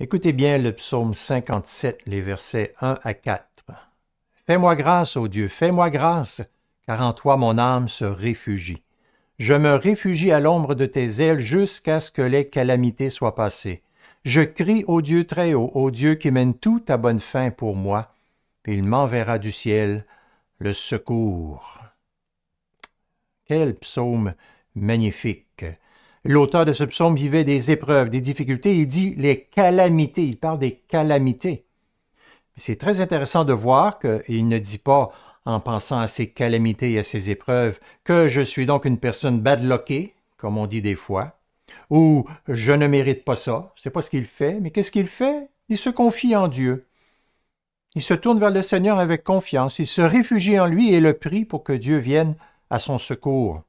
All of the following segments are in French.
Écoutez bien le psaume 57, les versets 1 à 4. Fais-moi grâce, ô Dieu, fais-moi grâce, car en toi mon âme se réfugie. Je me réfugie à l'ombre de tes ailes jusqu'à ce que les calamités soient passées. Je crie au Dieu très haut, ô Dieu qui mène tout à bonne fin pour moi. Il m'enverra du ciel le secours. Quel psaume magnifique! l'auteur de ce psaume vivait des épreuves, des difficultés. Il dit les calamités. Il parle des calamités. C'est très intéressant de voir qu'il ne dit pas, en pensant à ces calamités et à ses épreuves, que je suis donc une personne badlockée, comme on dit des fois, ou je ne mérite pas ça. C'est pas ce qu'il fait, mais qu'est-ce qu'il fait? Il se confie en Dieu. Il se tourne vers le Seigneur avec confiance. Il se réfugie en lui et le prie pour que Dieu vienne à son secours,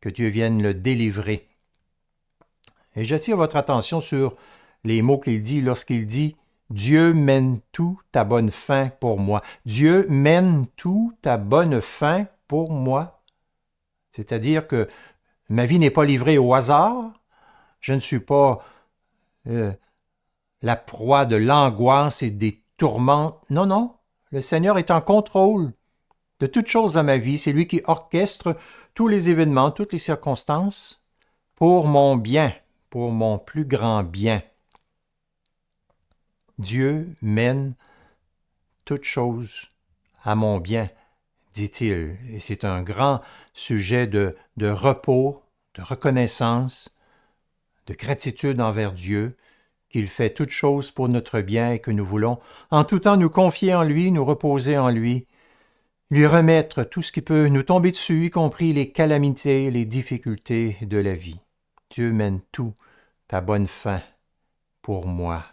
que Dieu vienne le délivrer. Et j'attire votre attention sur les mots qu'il dit lorsqu'il dit Dieu mène tout à bonne fin pour moi. Dieu mène tout à bonne fin pour moi. C'est-à-dire que ma vie n'est pas livrée au hasard. Je ne suis pas euh, la proie de l'angoisse et des tourments. Non, non. Le Seigneur est en contrôle de toutes choses à ma vie. C'est lui qui orchestre tous les événements, toutes les circonstances pour mon bien pour mon plus grand bien. Dieu mène toutes choses à mon bien, dit-il, et c'est un grand sujet de, de repos, de reconnaissance, de gratitude envers Dieu, qu'il fait toutes choses pour notre bien et que nous voulons, en tout temps, nous confier en lui, nous reposer en lui, lui remettre tout ce qui peut nous tomber dessus, y compris les calamités, les difficultés de la vie. Dieu mène tout, ta bonne fin, pour moi.